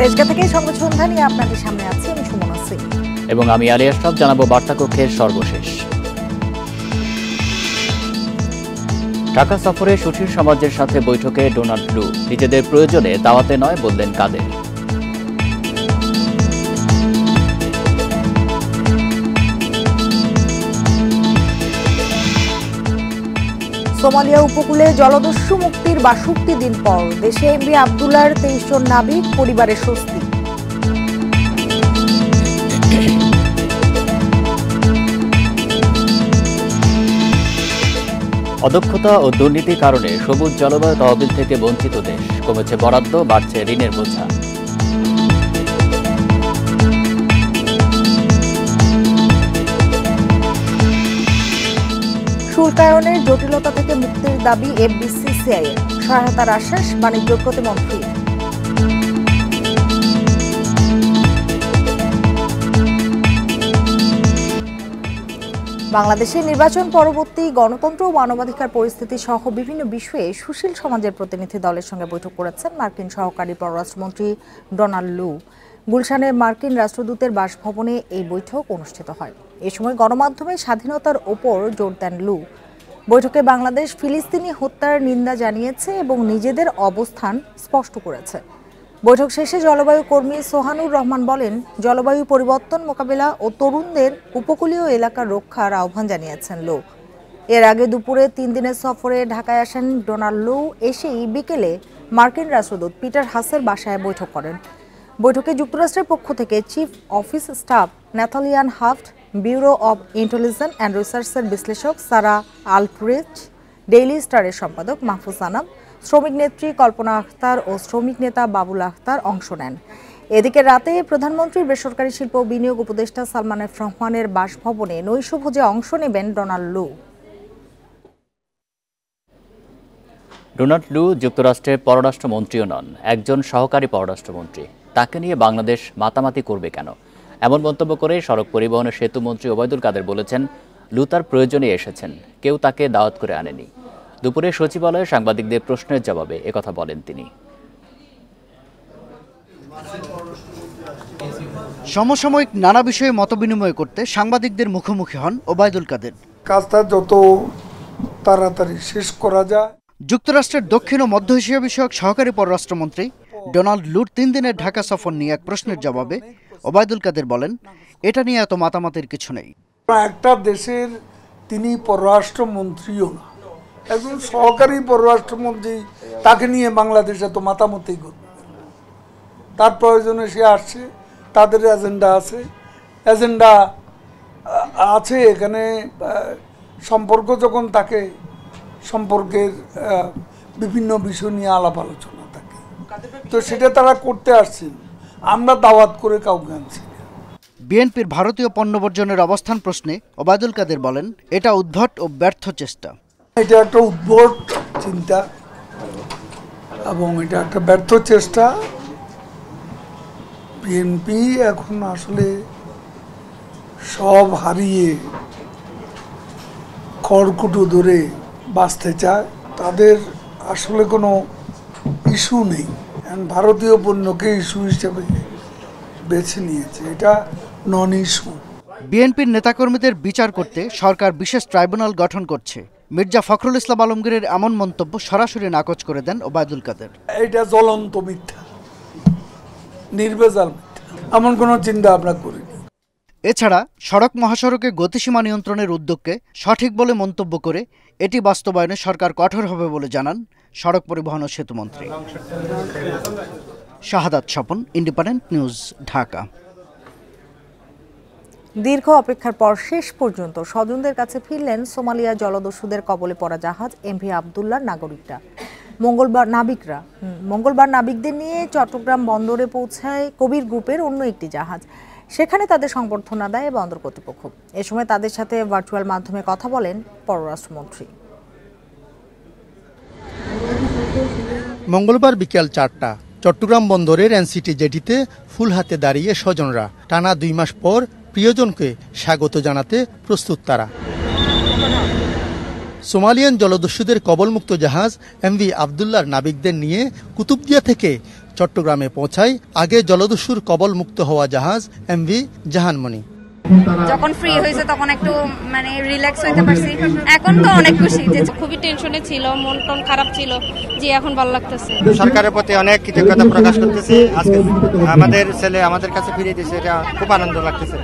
থেকে সংবাদ সন্ধ্যা নিয়ে আপনাদের সামনে আছি আমি সুমনা সিং এবং আমি আলিয়া সব জানাবো বার্তাকক্ষের সর্বশেষ ঢাকা সফরে সুশীল সমাজের সাথে বৈঠকে ডোনাল্ড ব্লু নিজেদের প্রয়োজনে দাওয়াতে নয় বললেন কাদের সোমালিয়া উপকূলে জলদস্যু মুক্তির শক্তি দিন পর দেশে এমবি আবদুল্লার তেইশ জন নাবিক পরিবারের স্বস্তি অদক্ষতা ও দুর্নীতির কারণে সবুজ জলবায়ু তহবিল থেকে বঞ্চিত দেশ কমেছে বরাদ্দ বাড়ছে ঋণের বোঝা শুল্কায়নের জটিলতা থেকে মুক্তির দাবি এফবিসিসিআই সহায়তার আশ্বাস বাণিজ্য প্রতিমন্ত্রী বাংলাদেশে নির্বাচন পরবর্তী গণতন্ত্র ও মানবাধিকার পরিস্থিতি সহ বিভিন্ন বিষয়ে সুশীল সমাজের প্রতিনিধি দলের সঙ্গে বৈঠক করেছেন মার্কিন সহকারী পররাষ্ট্রমন্ত্রী ডোনাল্ড লু গুলশানে মার্কিন রাষ্ট্রদূতের বাসভবনে এই বৈঠক অনুষ্ঠিত হয় এ সময় গণমাধ্যমে স্বাধীনতার ওপর জোর দেন লু বৈঠকে বাংলাদেশ ফিলিস্তিনি হত্যার নিন্দা জানিয়েছে এবং নিজেদের অবস্থান স্পষ্ট করেছে বৈঠক শেষে জলবায়ু কর্মী সোহানুর রহমান বলেন জলবায়ু পরিবর্তন মোকাবেলা ও তরুণদের উপকূলীয় এলাকা রক্ষার আহ্বান জানিয়েছেন লো এর আগে দুপুরে তিন দিনের সফরে ঢাকায় আসেন ডোনাল্ড লো এসেই বিকেলে মার্কিন রাষ্ট্রদূত পিটার হাসের বাসায় বৈঠক করেন বৈঠকে যুক্তরাষ্ট্রের পক্ষ থেকে চিফ অফিস স্টাফ ন্যাথালিয়ান হাফট ব্যুরো অব ইন্টেলিজেন্স অ্যান্ড রিসার্চের বিশ্লেষক সারা আলপ্রিচ ডেইলি স্টারের সম্পাদক মাহফুজ আনাম শ্রমিক নেত্রী কল্পনা আখতার ও শ্রমিক নেতা বাবুল আখতার অংশ নেন এদিকে রাতে প্রধানমন্ত্রীর বেসরকারি শিল্প বিনিয়োগ উপদেষ্টা সালমান রহমানের বাসভবনে নৈশভোজে অংশ নেবেন ডোনাল্ড লু ডোনাল্ড লু যুক্তরাষ্ট্রের পররাষ্ট্রমন্ত্রীও নন একজন সহকারী পররাষ্ট্রমন্ত্রী তাকে নিয়ে বাংলাদেশ মাতামাতি করবে কেন এমন মন্তব্য করে সড়ক পরিবহন সেতু মন্ত্রী ওবায়দুল কাদের বলেছেন লুতার প্রয়োজনে এসেছেন কেউ তাকে দাওয়াত করে আনেনি দুপুরে সচিবালয়ে সাংবাদিকদের প্রশ্নের জবাবে একথা বলেন তিনি সমসাময়িক নানা বিষয়ে মতবিনিময় করতে সাংবাদিকদের মুখোমুখি হন ওবায়দুল কাদের কাজটা যত তাড়াতাড়ি শেষ করা যায় যুক্তরাষ্ট্রের দক্ষিণ ও মধ্য এশিয়া বিষয়ক সহকারী পররাষ্ট্রমন্ত্রী ডোনাল্ড লুট তিন দিনের ঢাকা সফর নিয়ে এক প্রশ্নের জবাবে ওবায়দুল কাদের বলেন এটা নিয়ে এত মাতামাতির কিছু নেই একটা দেশের তিনি পররাষ্ট্রমন্ত্রীও না একজন সহকারী পররাষ্ট্রমন্ত্রী তাকে নিয়ে বাংলাদেশ এত মাতামতেই করবে তার প্রয়োজনে সে আসছে তাদের এজেন্ডা আছে এজেন্ডা আছে এখানে সম্পর্ক যখন তাকে সম্পর্কের বিভিন্ন বিষয় নিয়ে আলাপ আলোচনা তো সেটা তারা করতে আসছেন আমরা দাওয়াত করে কাউকে আনছি বিএনপির ভারতীয় পণ্য বর্জনের অবস্থান প্রশ্নে ওবায়দুল কাদের বলেন এটা উদ্ভট ও ব্যর্থ চেষ্টা এটা একটা উদ্ভট চিন্তা এবং এটা একটা ব্যর্থ চেষ্টা বিএনপি এখন আসলে সব হারিয়ে খড়কুটো ধরে বাঁচতে চায় তাদের আসলে কোনো ইস্যু নেই ভারতীয় পণ্যকে ইস্যু হিসেবে বেছে নিয়েছে এটা নন ইস্যু বিএনপির নেতাকর্মীদের বিচার করতে সরকার বিশেষ ট্রাইব্যুনাল গঠন করছে মির্জা ফখরুল ইসলাম আলমগীরের এমন মন্তব্য সরাসরি নাকচ করে দেন ওবায়দুল কাদের এটা জ্বলন্ত মিথ্যা নির্বেজাল মিথ্যা এমন কোনো চিন্তা আমরা করি এছাড়া সড়ক মহাসড়কে গতিসীমা নিয়ন্ত্রণের উদ্যোগকে সঠিক বলে মন্তব্য করে এটি বাস্তবায়নে সরকার কঠোর হবে বলে জানান সড়ক পরিবহন ও সেতুমন্ত্রী শাহাদাত স্বপন ইন্ডিপেন্ডেন্ট নিউজ ঢাকা দীর্ঘ অপেক্ষার পর শেষ পর্যন্ত স্বজনদের কাছে ফিরলেন সোমালিয়া জলদস্যুদের কবলে পড়া জাহাজ এমভি আবদুল্লার নাগরিকরা মঙ্গলবার নাবিকরা মঙ্গলবার নাবিকদের নিয়ে চট্টগ্রাম বন্দরে পৌঁছায় কবির গ্রুপের অন্য একটি জাহাজ সেখানে তাদের সংবর্ধনা দেয় বন্দর কর্তৃপক্ষ এ সময় তাদের সাথে ভার্চুয়াল মাধ্যমে কথা বলেন পররাষ্ট্রমন্ত্রী মঙ্গলবার বিকেল চারটা চট্টগ্রাম বন্দরের এনসিটি জেটিতে ফুল হাতে দাঁড়িয়ে স্বজনরা টানা দুই মাস পর প্রিয়জনকে স্বাগত জানাতে প্রস্তুত তারা সোমালিয়ান জলদস্যুদের কবলমুক্ত জাহাজ এমভি আবদুল্লার নাবিকদের নিয়ে কুতুবদিয়া থেকে চট্টগ্রামে পৌঁছায় আগে জলদস্যুর কবল মুক্ত হওয়া জাহাজ এমভি জাহানমণি যখন ফ্রি হয়েছে তখন একটু মানে রিল্যাক্স হইতে পারছি এখন তো অনেক খুশি যে খুবই টেনশনে ছিল মন টন খারাপ ছিল যে এখন ভালো লাগতেছে সরকারের প্রতি অনেক কৃতজ্ঞতা প্রকাশ করতেছি আজকে আমাদের ছেলে আমাদের কাছে ফিরে দিয়েছে এটা খুব আনন্দ লাগতেছে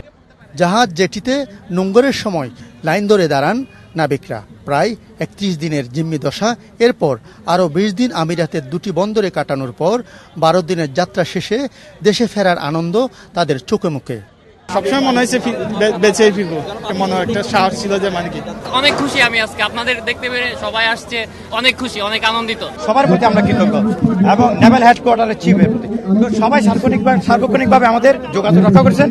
জাহাজ জেটিতে নোঙ্গরের সময় লাইন ধরে দাঁড়ান নাবিকরা প্রায় একত্রিশ দিনের জিম্মি দশা এরপর আরও বিশ দিন আমিরাতের দুটি বন্দরে কাটানোর পর বারো দিনের যাত্রা শেষে দেশে ফেরার আনন্দ তাদের চোখে মুখে সবসময় মনে হয়েছে বেঁচে ফিরবো মনে হয় একটা সাহস ছিল যে মানে কি অনেক খুশি আমি আজকে আপনাদের দেখতে পেরে সবাই আসছে অনেক খুশি অনেক আনন্দিত সবার প্রতি আমরা কৃতজ্ঞ এবং নেভাল হেডকোয়ার্টারের চিফের প্রতি সবাই সার্বক্ষণিকভাবে সার্বক্ষণিকভাবে আমাদের যোগাযোগ রক্ষা করেছেন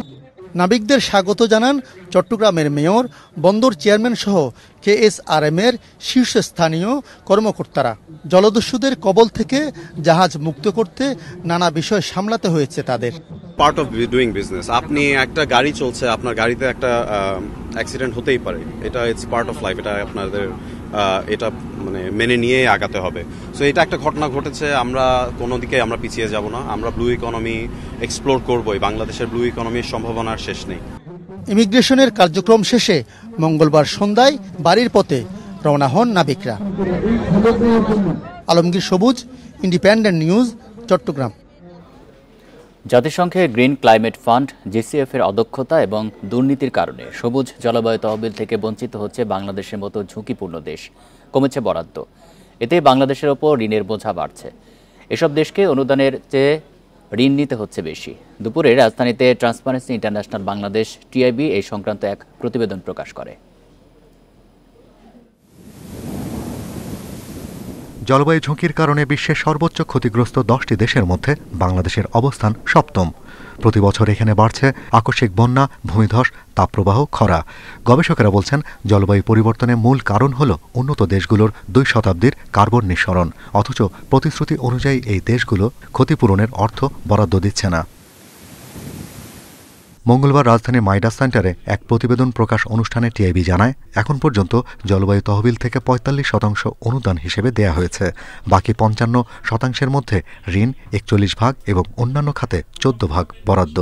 নাবিকদের স্বাগত জানান চট্টগ্রামের মেয়র বন্দর চেয়ারম্যান সহ কেএসআরএমের শীর্ষস্থানীয় কর্মকর্তারা জলদস্যুদের কবল থেকে জাহাজ মুক্ত করতে নানা বিষয় সামলাতে হয়েছে তাদের পার্ট অফ ডুইং বিজনেস আপনি একটা গাড়ি চলছে আপনার গাড়িতে একটা অ্যাক্সিডেন্ট হতেই পারে এটা ইটস পার্ট অফ লাইফ এটা আপনাদের এটা মানে মেনে নিয়ে আগাতে হবে সো এটা একটা ঘটনা ঘটেছে আমরা কোনো দিকে আমরা পিছিয়ে যাব না আমরা ব্লু ইকোনমি এক্সপ্লোর করবই বাংলাদেশের ব্লু ইকোনমির সম্ভাবনার শেষ নেই ইমিগ্রেশনের কার্যক্রম শেষে মঙ্গলবার সন্ধ্যায় বাড়ির পথে রওনা হন নাবিকরা আলমগীর সবুজ ইন্ডিপেন্ডেন্ট নিউজ চট্টগ্রাম জাতিসংঘের গ্রিন ক্লাইমেট ফান্ড জিসিএফ এর অদক্ষতা এবং দুর্নীতির কারণে সবুজ জলবায়ু তহবিল থেকে বঞ্চিত হচ্ছে বাংলাদেশের মতো ঝুঁকিপূর্ণ দেশ কমেছে বরাদ্দ এতে বাংলাদেশের ওপর ঋণের বোঝা বাড়ছে এসব দেশকে অনুদানের চেয়ে ঋণ নিতে হচ্ছে বেশি দুপুরে রাজধানীতে ট্রান্সপারেন্সি ইন্টারন্যাশনাল বাংলাদেশ টিআইবি এই সংক্রান্ত এক প্রতিবেদন প্রকাশ করে জলবায়ু ঝুঁকির কারণে বিশ্বের সর্বোচ্চ ক্ষতিগ্রস্ত দশটি দেশের মধ্যে বাংলাদেশের অবস্থান সপ্তম প্রতি বছর এখানে বাড়ছে আকস্মিক বন্যা ভূমিধস তাপপ্রবাহ খরা গবেষকেরা বলছেন জলবায়ু পরিবর্তনের মূল কারণ হল উন্নত দেশগুলোর দুই শতাব্দীর কার্বন নিঃসরণ অথচ প্রতিশ্রুতি অনুযায়ী এই দেশগুলো ক্ষতিপূরণের অর্থ বরাদ্দ দিচ্ছে না মঙ্গলবার রাজধানীর মাইডাস সেন্টারে এক প্রতিবেদন প্রকাশ অনুষ্ঠানে টিআইবি জানায় এখন পর্যন্ত জলবায়ু তহবিল থেকে পঁয়তাল্লিশ শতাংশ অনুদান হিসেবে দেয়া হয়েছে বাকি পঞ্চান্ন শতাংশের মধ্যে ঋণ একচল্লিশ ভাগ এবং অন্যান্য খাতে চোদ্দ ভাগ বরাদ্দ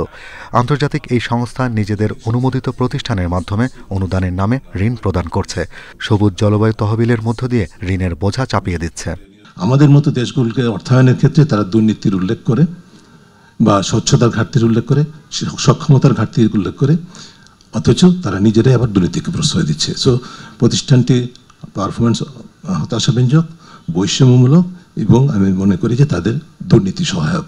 আন্তর্জাতিক এই সংস্থা নিজেদের অনুমোদিত প্রতিষ্ঠানের মাধ্যমে অনুদানের নামে ঋণ প্রদান করছে সবুজ জলবায়ু তহবিলের মধ্য দিয়ে ঋণের বোঝা চাপিয়ে দিচ্ছে আমাদের মতো দেশগুলোকে অর্থায়নের ক্ষেত্রে তারা দুর্নীতির উল্লেখ করে বা স্বচ্ছতার ঘাটতির উল্লেখ করে সক্ষমতার ঘাটতি উল্লেখ করে অথচ তারা নিজেরাই আবার দুর্নীতিকে প্রশ্রয় দিচ্ছে সো প্রতিষ্ঠানটি পারফরমেন্স হতাশাব্যঞ্জক বৈষম্যমূলক এবং আমি মনে করি যে তাদের দুর্নীতি সহায়ক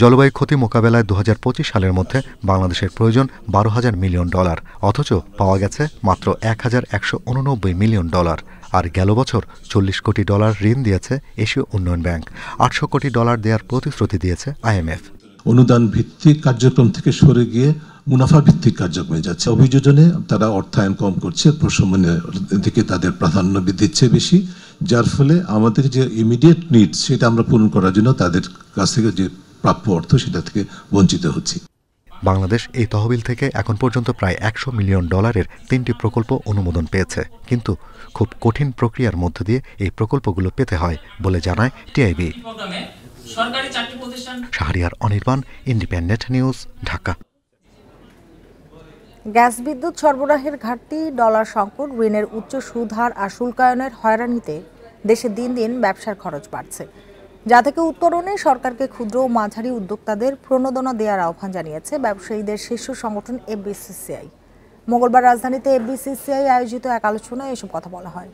জলবায়ু ক্ষতি মোকাবেলায় দু পঁচিশ সালের মধ্যে বাংলাদেশের প্রয়োজন বারো হাজার মিলিয়ন ডলার অথচ পাওয়া গেছে মাত্র এক হাজার একশো উননব্বই মিলিয়ন ডলার আর গেল বছর চল্লিশ কোটি ডলার ঋণ দিয়েছে এশীয় উন্নয়ন ব্যাংক আটশো কোটি ডলার দেওয়ার প্রতিশ্রুতি দিয়েছে আইএমএফ অনুদান ভিত্তিক কার্যক্রম থেকে সরে গিয়ে মুনাফা ভিত্তিক কার্যক্রমে যাচ্ছে অভিযোজনে তারা অর্থায়ন কম করছে প্রশমনের দিকে তাদের প্রাধান্য দিচ্ছে বেশি যার ফলে আমাদের যে ইমিডিয়েট নিড সেটা আমরা পূরণ করার জন্য তাদের কাছ থেকে যে প্রাপ্য অর্থ সেটা থেকে বঞ্চিত হচ্ছি বাংলাদেশ এই তহবিল থেকে এখন পর্যন্ত প্রায় একশো মিলিয়ন ডলারের তিনটি প্রকল্প অনুমোদন পেয়েছে কিন্তু খুব কঠিন প্রক্রিয়ার মধ্য দিয়ে এই প্রকল্পগুলো পেতে হয় বলে জানায় টিআইবি সরকারি চারটি প্রতিষ্ঠান Shahriar Anirban Independent News Dhaka gas বিদ্যুৎ সরবরাহের ঘাটতি ডলার সংকট ঋণের উচ্চ সুধার আর শুল্কায়নের হয়রানিতে দেশে দিন দিন ব্যবসার খরচ বাড়ছে যা থেকে উত্তরণে সরকারকে ক্ষুদ্র ও মাঝারি উদ্যোক্তাদের প্রণোদনা দেওয়ার আহ্বান জানিয়েছে ব্যবসায়ীদের শীর্ষ সংগঠন এফবিসিসিআই মঙ্গলবার রাজধানীতে এফবিসিসিআই আয়োজিত এক আলোচনায় এসব কথা বলা হয়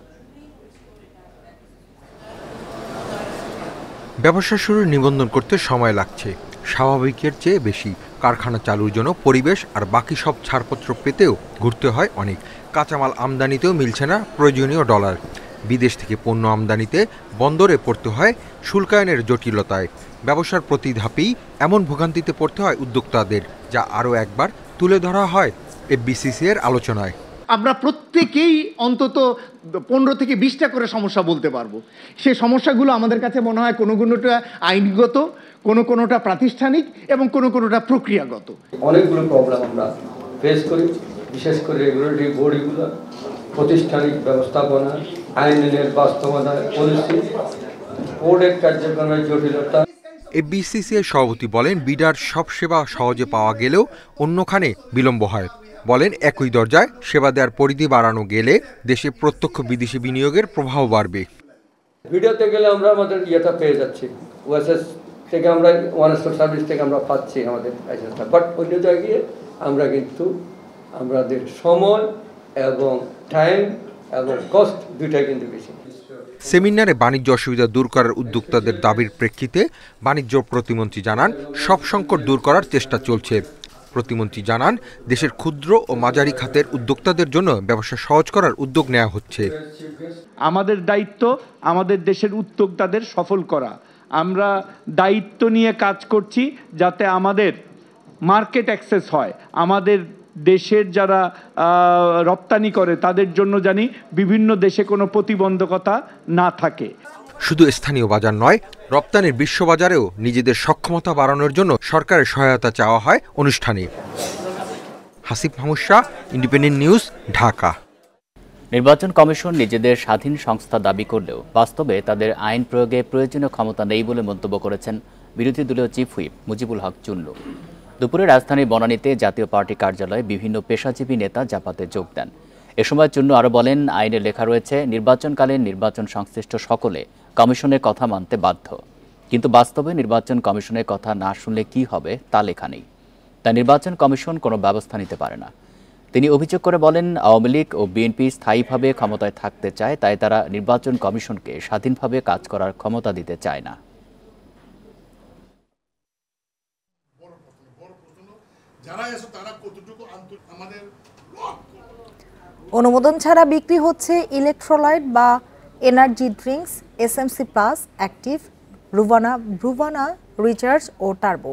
ব্যবসা শুরুর নিবন্ধন করতে সময় লাগছে স্বাভাবিকের চেয়ে বেশি কারখানা চালুর জন্য পরিবেশ আর বাকি সব ছাড়পত্র পেতেও ঘুরতে হয় অনেক কাঁচামাল আমদানিতেও মিলছে না প্রয়োজনীয় ডলার বিদেশ থেকে পণ্য আমদানিতে বন্দরে পড়তে হয় শুল্কায়নের জটিলতায় ব্যবসার প্রতি ধাপেই এমন ভোগান্তিতে পড়তে হয় উদ্যোক্তাদের যা আরও একবার তুলে ধরা হয় এফবিসিসি এর আলোচনায় আমরা প্রত্যেকেই অন্তত পনেরো থেকে বিশটা করে সমস্যা বলতে পারবো সে সমস্যাগুলো আমাদের কাছে মনে হয় কোনো কোনোটা আইনগত কোনো কোনোটা প্রাতিষ্ঠানিক এবং কোনো কোনোটা প্রক্রিয়াগত অনেকগুলো প্রবলেম আমরা ফেস করি বিশেষ করে রেগুলেটরি বডিগুলো প্রতিষ্ঠানিক ব্যবস্থাপনা আইনের বাস্তবতা পলিসি বোর্ডের কার্যক্রমের জটিলতা এফবিসিসি সভাপতি বলেন বিডার সব সেবা সহজে পাওয়া গেলেও অন্যখানে বিলম্ব হয় বলেন একই দরজায় সেবা দেওয়ার পরিধি বাড়ানো গেলে দেশে প্রত্যক্ষ বিদেশি বিনিয়োগের প্রভাব বাড়বে ভিডিওতে গেলে আমরা আমাদের ইয়েটা পেয়ে যাচ্ছি ওএসএস থেকে আমরা ওয়ান স্টপ সার্ভিস থেকে আমরা পাচ্ছি আমাদের লাইসেন্সটা বাট অন্য জায়গায় আমরা কিন্তু আমাদের সময় এবং টাইম এবং কস্ট দুইটাই কিন্তু বেশি সেমিনারে বাণিজ্য অসুবিধা দূর করার উদ্যোক্তাদের দাবির প্রেক্ষিতে বাণিজ্য প্রতিমন্ত্রী জানান সব সংকট দূর করার চেষ্টা চলছে প্রতিমন্ত্রী জানান দেশের ক্ষুদ্র ও মাঝারি খাতের উদ্যোক্তাদের জন্য ব্যবসা সহজ করার উদ্যোগ নেওয়া হচ্ছে আমাদের দায়িত্ব আমাদের দেশের উদ্যোক্তাদের সফল করা আমরা দায়িত্ব নিয়ে কাজ করছি যাতে আমাদের মার্কেট অ্যাক্সেস হয় আমাদের দেশের যারা রপ্তানি করে তাদের জন্য জানি বিভিন্ন দেশে কোনো প্রতিবন্ধকতা না থাকে শুধু স্থানীয় বাজার নয় রপ্তানির বিশ্ববাজারেও নিজেদের সক্ষমতা বাড়ানোর জন্য সরকারের সহায়তা চাওয়া হয় অনুষ্ঠানে হাসিফ মাহমুদ ইন্ডিপেন্ডেন্ট নিউজ ঢাকা নির্বাচন কমিশন নিজেদের স্বাধীন সংস্থা দাবি করলেও বাস্তবে তাদের আইন প্রয়োগে প্রয়োজনীয় ক্ষমতা নেই বলে মন্তব্য করেছেন বিরোধী দলীয় চিফ হুইপ মুজিবুল হক চুল্লু দুপুরে রাজধানীর বনানীতে জাতীয় পার্টি কার্যালয়ে বিভিন্ন পেশাজীবী নেতা জাপাতে যোগ দেন এ সময় চুন্নু আরও বলেন আইনে লেখা রয়েছে নির্বাচনকালীন নির্বাচন সংশ্লিষ্ট সকলে কমিশনের কথা মানতে বাধ্য কিন্তু বাস্তবে নির্বাচন কমিশনের কথা না শুনলে কি হবে তা লেখা নেই তা নির্বাচন কমিশন কোনো ব্যবস্থা নিতে পারে না তিনি অভিযোগ করে বলেন আওয়ামী লীগ ও বিএনপি স্থায়ীভাবে ক্ষমতায় থাকতে চায় তাই তারা নির্বাচন কমিশনকে স্বাধীনভাবে কাজ করার ক্ষমতা দিতে চায় না অনুমোদন ছাড়া বিক্রি হচ্ছে ইলেকট্রোলাইট বা energy drinks SMC plus active Rubana ব্রুবানা রিচার্জ ও টার্বো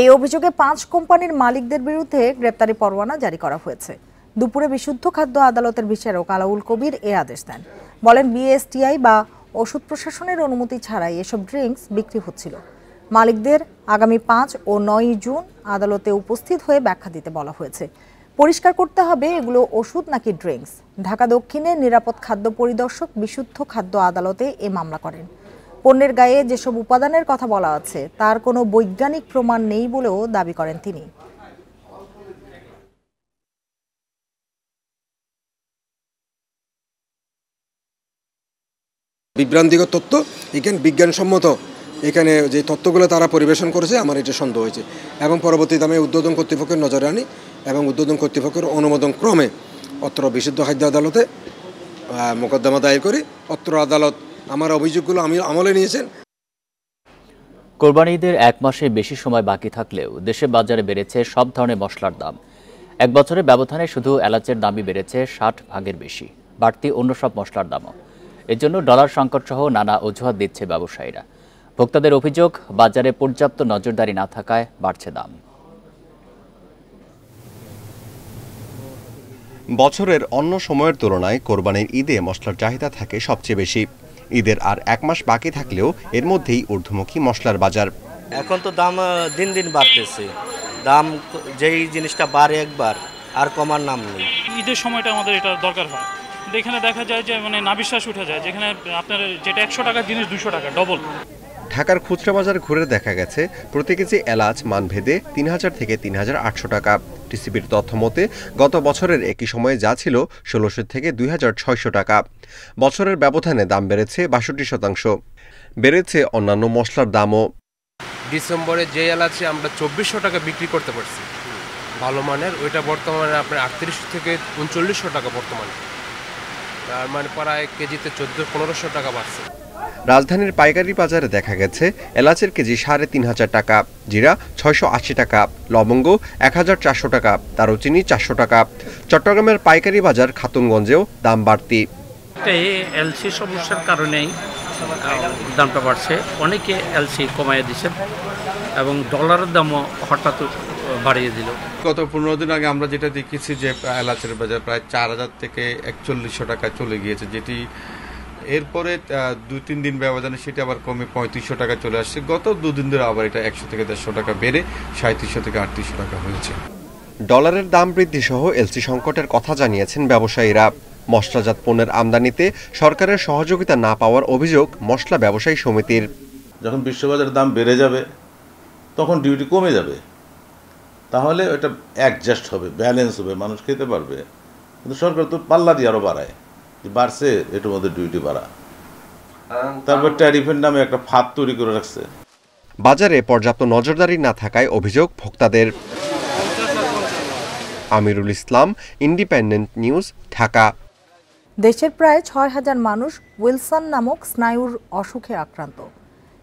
এই অভিযোগে পাঁচ কোম্পানির মালিকদের বিরুদ্ধে গ্রেপ্তারি পরোয়ানা জারি করা হয়েছে দুপুরে বিশুদ্ধ খাদ্য আদালতের বিচারক আলাউল কবির এ আদেশ দেন বলেন বিএসটিআই বা ওষুধ প্রশাসনের অনুমতি ছাড়াই এসব ড্রিঙ্কস বিক্রি হচ্ছিল মালিকদের আগামী পাঁচ ও নয় জুন আদালতে উপস্থিত হয়ে ব্যাখ্যা দিতে বলা হয়েছে পরিষ্কার করতে হবে এগুলো ওষুধ নাকি ড্রিঙ্কস ঢাকা দক্ষিণে নিরাপদ খাদ্য পরিদর্শক বিশুদ্ধ খাদ্য আদালতে এ মামলা করেন পণ্যের গায়ে যেসব উপাদানের কথা বলা আছে তার কোনো বৈজ্ঞানিক প্রমাণ নেই বলেও দাবি করেন তিনি বিভ্রান্তিকর তত্ত্ব এখানে বিজ্ঞানসম্মত এখানে যে তত্ত্বগুলো তারা পরিবেশন করেছে আমার এটা সন্দেহ হয়েছে এবং পরবর্তীতে আমি উদ্বোধন কর্তৃপক্ষের নজরে আনি এবং উদ্বোধন কর্তৃপক্ষের অনুমোদন ক্রমে অত্র বিশুদ্ধ খাদ্য আদালতে মোকদ্দমা দায়ের করি অত্র আদালত আমার অভিযোগগুলো আমি আমলে নিয়েছেন কোরবানি ঈদের এক মাসে বেশি সময় বাকি থাকলেও দেশে বাজারে বেড়েছে সব ধরনের মশলার দাম এক বছরের ব্যবধানে শুধু এলাচের দামই বেড়েছে ষাট ভাগের বেশি বাড়তি অন্য সব মশলার দামও এর জন্য ডলার সংকট সহ নানা অজুহাত দিচ্ছে ব্যবসায়ীরা ভোক্তাদের অভিযোগ বাজারে পর্যাপ্ত নজরদারি না থাকায় বাড়ছে দাম বছরের অন্য সময়ের তুলনায় কোরবানির ঈদে মশলার চাহিদা থাকে সবচেয়ে বেশি ঈদের আর এক মাস বাকি থাকলেও এর মধ্যেই ঊর্ধ্বমুখী মশলার বাজার এখন তো দাম দিন দিন বাড়তেছে দাম যেই জিনিসটা বাড়ে একবার আর কমার নাম নেই ঈদের সময়টা আমাদের এটা দরকার হয় এখানে দেখা যায় যে মানে নাবিশ্বাস উঠে যায় যেখানে আপনার যেটা একশো টাকার জিনিস দুশো টাকা ডবল ঢাকার খুচরা বাজার ঘুরে দেখা গেছে প্রতি কেজি এলাচ মানভেদে তিন হাজার থেকে তিন হাজার আটশো টাকা টিসিবির তথ্য মতে গত বছরের একই সময়ে যা ছিল ষোলোশো থেকে দুই হাজার ছয়শো টাকা বছরের ব্যবধানে দাম বেড়েছে বাষট্টি শতাংশ বেড়েছে অন্যান্য মশলার দামও ডিসেম্বরে যে এলাচে আমরা চব্বিশশো টাকা বিক্রি করতে পারছি ভালো মানের ওইটা বর্তমানে আপনার আটত্রিশশো থেকে উনচল্লিশশো টাকা বর্তমানে তার মানে প্রায় কেজিতে চোদ্দো পনেরোশো টাকা বাড়ছে রাজধানীর পাইকারি বাজারে দেখা গেছে এলাচের কেজি সাড়ে তিন হাজার টাকা জিরা ছয়শো আশি টাকা লবঙ্গ এক হাজার চারশো টাকা দারুচিনি চারশো টাকা চট্টগ্রামের পাইকারি বাজার খাতুনগঞ্জেও দাম বাড়তি এলসি সমস্যার কারণেই দামটা বাড়ছে অনেকে এলসি কমাইয়ে দিচ্ছে এবং ডলারের দামও হঠাৎ বাড়িয়ে দিল গত পনেরো দিন আগে আমরা যেটা দেখেছি যে এলাচের বাজার প্রায় চার হাজার থেকে একচল্লিশশো টাকা চলে গিয়েছে যেটি এরপরে দুই তিন দিন ব্যবধানে সেটা আবার কমে পঁয়ত্রিশশো টাকা চলে আসছে গত দুদিন ধরে আবার এটা একশো থেকে দেড়শো টাকা বেড়ে সাঁত্রিশশো থেকে আটত্রিশশো টাকা হয়েছে ডলারের দাম বৃদ্ধি সহ এলসি সংকটের কথা জানিয়েছেন ব্যবসায়ীরা মশলাজাত পণ্যের আমদানিতে সরকারের সহযোগিতা না পাওয়ার অভিযোগ মশলা ব্যবসায়ী সমিতির যখন বিশ্ববাজারের দাম বেড়ে যাবে তখন ডিউটি কমে যাবে তাহলে এটা অ্যাডজাস্ট হবে ব্যালেন্স হবে মানুষ খেতে পারবে কিন্তু সরকার তো পাল্লা দিয়ে আরও বাড়ায় বাড়ছে এটার মধ্যে ডিউটি বাড়া তারপর ট্যারিফের নামে একটা ফাঁদ তৈরি করে রাখছে বাজারে পর্যাপ্ত নজরদারি না থাকায় অভিযোগ ভোক্তাদের আমিরুল ইসলাম ইন্ডিপেন্ডেন্ট নিউজ ঢাকা দেশের প্রায় ছয় হাজার মানুষ উইলসন নামক স্নায়ুর অসুখে আক্রান্ত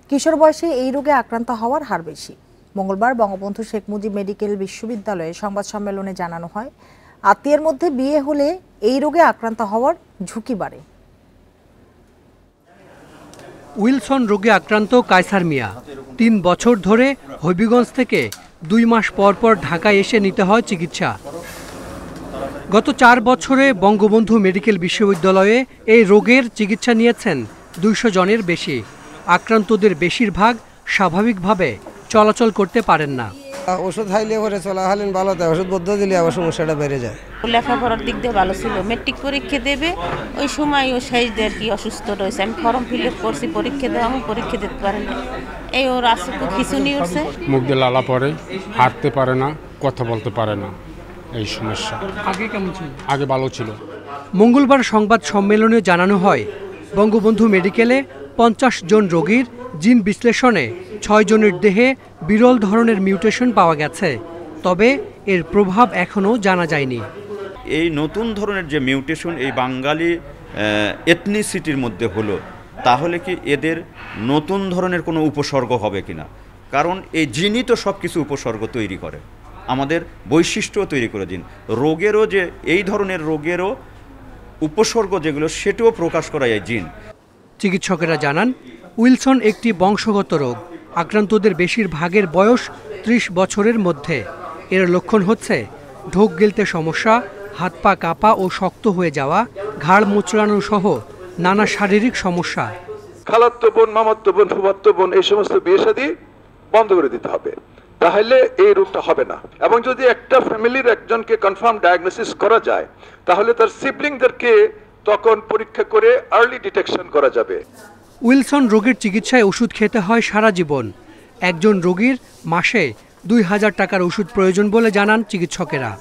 কিশোর বয়সে এই রোগে আক্রান্ত হওয়ার হার বেশি মঙ্গলবার বঙ্গবন্ধু শেখ মুজিব মেডিকেল বিশ্ববিদ্যালয়ে সংবাদ সম্মেলনে জানানো হয় আত্মীয়ের মধ্যে বিয়ে হলে এই রোগে আক্রান্ত হওয়ার ঝুঁকি বাড়ে উইলসন রোগে আক্রান্ত কায়সার মিয়া তিন বছর ধরে হবিগঞ্জ থেকে দুই মাস পর পর ঢাকায় এসে নিতে হয় চিকিৎসা গত চার বছরে বঙ্গবন্ধু মেডিকেল বিশ্ববিদ্যালয়ে এই রোগের চিকিৎসা নিয়েছেন দুইশো জনের বেশি আক্রান্তদের বেশিরভাগ স্বাভাবিকভাবে চলাচল করতে পারেন না ওষুধ খাইলে পরে চলাকালীন ভালো থাকে ওষুধ বদ্ধ দিলে আবার সমস্যাটা বেড়ে যায় লেখাপড়ার দিক দিয়ে ভালো ছিল মেট্রিক পরীক্ষা দেবে ওই সময় ও শেষদের কি অসুস্থ রয়েছে আমি ফর্ম ফিল আপ করছি পরীক্ষা দেওয়া আমি পরীক্ষা দিতে পারি না এই ওর কিছু খিচুনি উঠছে মুখ দিয়ে লালা পড়ে হাঁটতে পারে না কথা বলতে পারে না এই সমস্যা আগে কেমন ছিল আগে ভালো ছিল মঙ্গলবার সংবাদ সম্মেলনে জানানো হয় বঙ্গবন্ধু মেডিকেলে পঞ্চাশ জন রোগীর জিন বিশ্লেষণে ছয় জনের দেহে বিরল ধরনের মিউটেশন পাওয়া গেছে তবে এর প্রভাব এখনও জানা যায়নি এই নতুন ধরনের যে মিউটেশন এই বাঙালি এথনিসিটির মধ্যে হলো তাহলে কি এদের নতুন ধরনের কোনো উপসর্গ হবে কিনা কারণ এই জিনই তো সব কিছু উপসর্গ তৈরি করে আমাদের বৈশিষ্ট্য তৈরি করে দিন রোগেরও যে এই ধরনের রোগেরও উপসর্গ যেগুলো সেটিও প্রকাশ করা যায় জিন চিকিৎসকেরা জানান উইলসন একটি বংশগত রোগ আক্রান্তদের বেশিরভাগের বয়স ত্রিশ বছরের মধ্যে এর লক্ষণ হচ্ছে ঢোক গেলতে সমস্যা হাত পা কাঁপা ও শক্ত হয়ে যাওয়া ঘাড় মোচড়ানো সহ নানা শারীরিক সমস্যা খালাত্ম বোন মামাত্ম বোন ফুবাত্ম বোন এই সমস্ত বিয়ে সাদী বন্ধ করে দিতে হবে তাহলে এই রোগটা হবে না এবং যদি একটা ফ্যামিলির একজনকে কনফার্ম ডায়াগনোসিস করা যায় তাহলে তার সিবলিংদেরকে তখন পরীক্ষা করে আর্লি ডিটেকশন করা যাবে উইলসন রোগীর চিকিৎসায় ওষুধ খেতে হয় সারা জীবন একজন রোগীর মাসে দুই হাজার টাকার ওষুধ প্রয়োজন বলে জানান চিকিৎসকেরা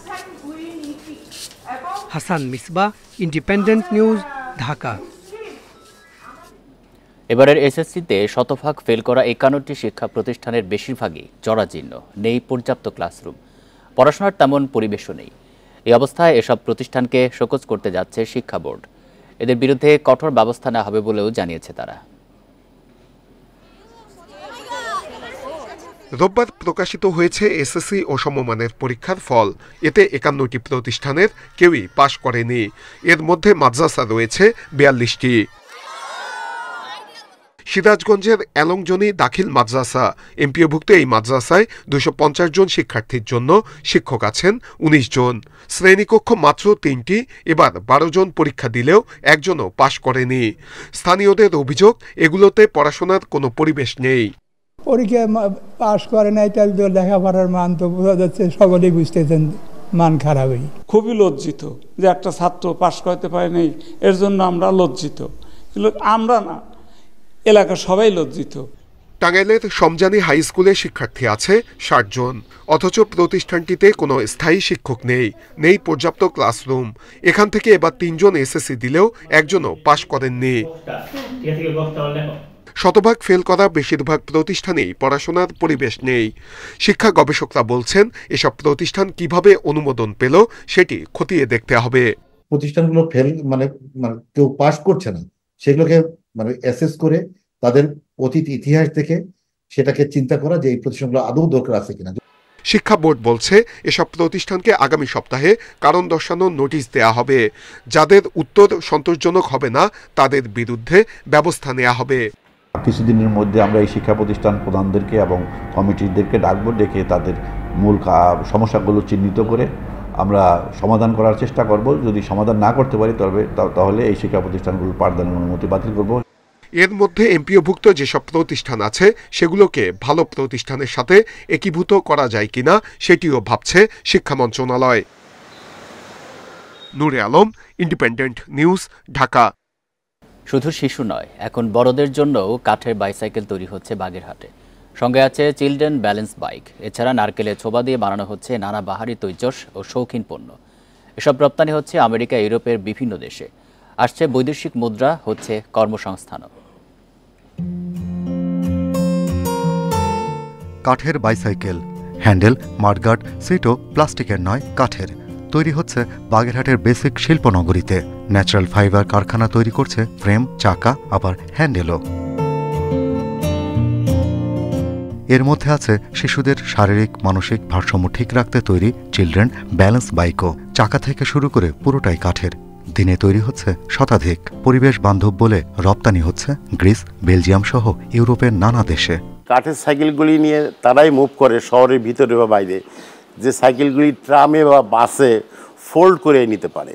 হাসান মিসবা ইন্ডিপেন্ডেন্ট নিউজ ঢাকা এবারের এসএসসিতে শতভাগ ফেল করা একান্নটি শিক্ষা প্রতিষ্ঠানের বেশিরভাগই জরাজীর্ণ নেই পর্যাপ্ত ক্লাসরুম পড়াশোনার তেমন পরিবেশও নেই এই অবস্থায় এসব প্রতিষ্ঠানকে শোকজ করতে যাচ্ছে শিক্ষা বোর্ড এদের বিরুদ্ধে কঠোর ব্যবস্থা নেওয়া হবে বলেও জানিয়েছে তারা রোববার প্রকাশিত হয়েছে এসএসসি ও সমমানের পরীক্ষার ফল এতে একান্নটি প্রতিষ্ঠানের কেউই পাশ করেনি এর মধ্যে মাদ্রাসা রয়েছে বিয়াল্লিশটি সিরাজগঞ্জের অ্যালংজনি দাখিল মাদ্রাসা এমপিওভুক্ত এই মাদ্রাসায় দুশো জন শিক্ষার্থীর জন্য শিক্ষক আছেন ১৯ জন শ্রেণীকক্ষ মাত্র তিনটি এবার বারো জন পরীক্ষা দিলেও একজনও পাশ করেনি স্থানীয়দের অভিযোগ এগুলোতে পড়াশোনার কোনো পরিবেশ নেই পরীক্ষা পাশ করে নাই তাহলে তো লেখাপড়ার মান তো বোঝা যাচ্ছে সকলেই বুঝতেছেন মান খারাপই খুবই লজ্জিত যে একটা ছাত্র পাশ করতে পারে নাই এর জন্য আমরা লজ্জিত আমরা না এলাকা সবাই লজ্জিত টাঙ্গাইলের সমজানি হাই স্কুলে শিক্ষার্থী আছে ষাট জন অথচ প্রতিষ্ঠানটিতে কোনো স্থায়ী শিক্ষক নেই নেই পর্যাপ্ত ক্লাসরুম এখান থেকে এবার তিনজন এসএসসি দিলেও একজনও পাশ করেননি শতভাগ ফেল করা বেশিরভাগ প্রতিষ্ঠানেই পড়াশোনার পরিবেশ নেই শিক্ষা গবেষকরা বলছেন এসব প্রতিষ্ঠান কিভাবে অনুমোদন পেল সেটি খতিয়ে দেখতে হবে প্রতিষ্ঠানগুলো ফেল মানে মানে কেউ পাশ করছে না সেগুলোকে মানে অ্যাসেস করে তাদের অতীত ইতিহাস থেকে সেটাকে চিন্তা করা যে এই প্রতিষ্ঠানগুলো আদৌ দরকার আছে কিনা শিক্ষা বোর্ড বলছে এসব প্রতিষ্ঠানকে আগামী সপ্তাহে কারণ দর্শানোর নোটিশ দেয়া হবে যাদের উত্তর সন্তোষজনক হবে না তাদের বিরুদ্ধে ব্যবস্থা নেওয়া হবে কিছুদিনের মধ্যে আমরা এই শিক্ষা প্রতিষ্ঠান প্রধানদেরকে এবং কমিটিদেরকে ডাকবো ডেকে তাদের মূল সমস্যাগুলো চিহ্নিত করে আমরা সমাধান করার চেষ্টা করব যদি সমাধান না করতে পারি তবে তাহলে এই শিক্ষা প্রতিষ্ঠানগুলো পাঠদানের অনুমতি বাতিল করব এর মধ্যে এমপিওভুক্ত যেসব প্রতিষ্ঠান আছে সেগুলোকে ভালো প্রতিষ্ঠানের সাথে একীভূত করা যায় কিনা সেটিও ভাবছে শিক্ষা মন্ত্রণালয় নূরে আলম ইন্ডিপেন্ডেন্ট নিউজ ঢাকা শুধু শিশু নয় এখন বড়দের জন্যও কাঠের বাইসাইকেল তৈরি হচ্ছে বাগেরহাটে সঙ্গে আছে চিলড্রেন ব্যালেন্স বাইক এছাড়া নারকেলের ছোবা দিয়ে বানানো হচ্ছে নানা বাহারি তৈজস ও শৌখিন পণ্য এসব রপ্তানি হচ্ছে আমেরিকা ইউরোপের বিভিন্ন দেশে আসছে বৈদেশিক মুদ্রা হচ্ছে কর্মসংস্থানও কাঠের বাইসাইকেল হ্যান্ডেল মার্গার্ড সেটও প্লাস্টিকের নয় কাঠের তৈরি হচ্ছে বাগেরহাটের বেসিক শিল্পনগরীতে ন্যাচারাল ফাইবার কারখানা তৈরি করছে ফ্রেম চাকা আবার হ্যান্ডেলও এর মধ্যে আছে শিশুদের শারীরিক মানসিক ভারসাম্য ঠিক রাখতে তৈরি চিলড্রেন ব্যালেন্স বাইকও চাকা থেকে শুরু করে পুরোটাই কাঠের দিনে তৈরি হচ্ছে শতাধিক পরিবেশ বান্ধব বলে রপ্তানি হচ্ছে গ্রিস বেলজিয়াম সহ ইউরোপের নানা দেশে কাঠের সাইকেলগুলি নিয়ে তারাই মুভ করে শহরের ভিতরে বা বাইরে যে সাইকেলগুলি ট্রামে বা বাসে ফোল্ড করে নিতে পারে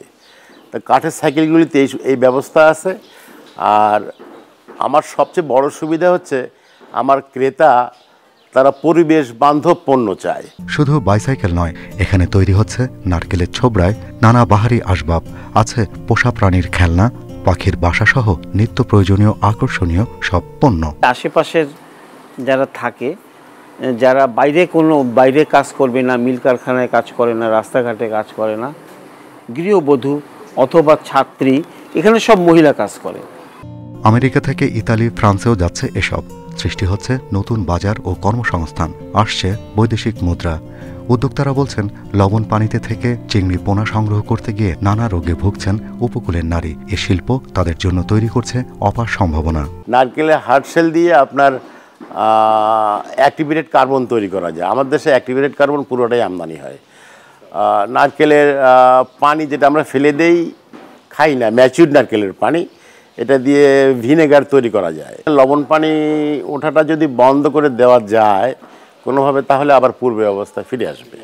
তা কাঠের সাইকেলগুলিতে এই এই ব্যবস্থা আছে আর আমার সবচেয়ে বড় সুবিধা হচ্ছে আমার ক্রেতা তারা পরিবেশ বান্ধব পণ্য চায় শুধু বাইসাইকেল নয় এখানে তৈরি হচ্ছে নারকেলের ছোবরায় নানা বাহারি আসবাব আছে পোষা প্রাণীর খেলনা পাখির বাসাসহ নিত্য প্রয়োজনীয় আকর্ষণীয় সব পণ্য আশেপাশের যারা থাকে যারা বাইরে কোনো বাইরে কাজ করবে না মিল কারখানায় কাজ করে না রাস্তাঘাটে কাজ করে না গৃহবধূ অথবা ছাত্রী এখানে সব মহিলা কাজ করে আমেরিকা থেকে ইতালি ফ্রান্সেও যাচ্ছে এসব সৃষ্টি হচ্ছে নতুন বাজার ও কর্মসংস্থান আসছে বৈদেশিক মুদ্রা উদ্যোক্তারা বলছেন লবণ পানিতে থেকে চিংড়ি পোনা সংগ্রহ করতে গিয়ে নানা রোগে ভুগছেন উপকূলের নারী এ শিল্প তাদের জন্য তৈরি করছে অপার সম্ভাবনা নারকেলে হার্ট সেল দিয়ে আপনার অ্যাক্টিভেটেড কার্বন তৈরি করা যায় আমাদের দেশে অ্যাক্টিভেটেড কার্বন পুরোটাই আমদানি হয় নারকেলের পানি যেটা আমরা ফেলে দেই খাই না ম্যাচিউর নারকেলের পানি এটা দিয়ে ভিনেগার তৈরি করা যায় লবণ পানি ওঠাটা যদি বন্ধ করে দেওয়া যায় কোনোভাবে তাহলে আবার পূর্বে অবস্থা ফিরে আসবে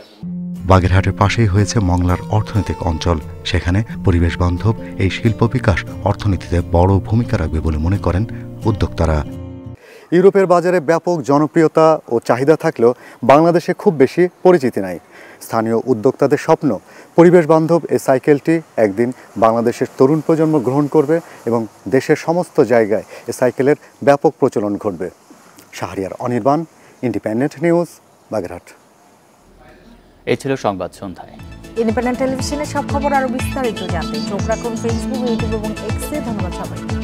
বাগেরহাটের পাশেই হয়েছে মংলার অর্থনৈতিক অঞ্চল সেখানে পরিবেশ বান্ধব এই শিল্প বিকাশ অর্থনীতিতে বড় ভূমিকা রাখবে বলে মনে করেন উদ্যোক্তারা ইউরোপের বাজারে ব্যাপক জনপ্রিয়তা ও চাহিদা থাকলেও বাংলাদেশে খুব বেশি পরিচিতি নাই স্থানীয় উদ্যোক্তাদের স্বপ্ন পরিবেশ বান্ধব এই সাইকেলটি একদিন বাংলাদেশের তরুণ প্রজন্ম গ্রহণ করবে এবং দেশের সমস্ত জায়গায় এ সাইকেলের ব্যাপক প্রচলন ঘটবে শাহরিয়ার অনির্বাণ ইন্ডিপেন্ডেন্ট নিউজ বাগেরহাট এই ছিল সংবাদ সন্ধ্যায় ইন্ডিপেন্ডেন্ট টেলিভিশনের সব খবর আরও বিস্তারিত জানতে চোখ রাখুন ফেসবুক ইউটিউব এবং এক্সে ধন্যবাদ সবাইকে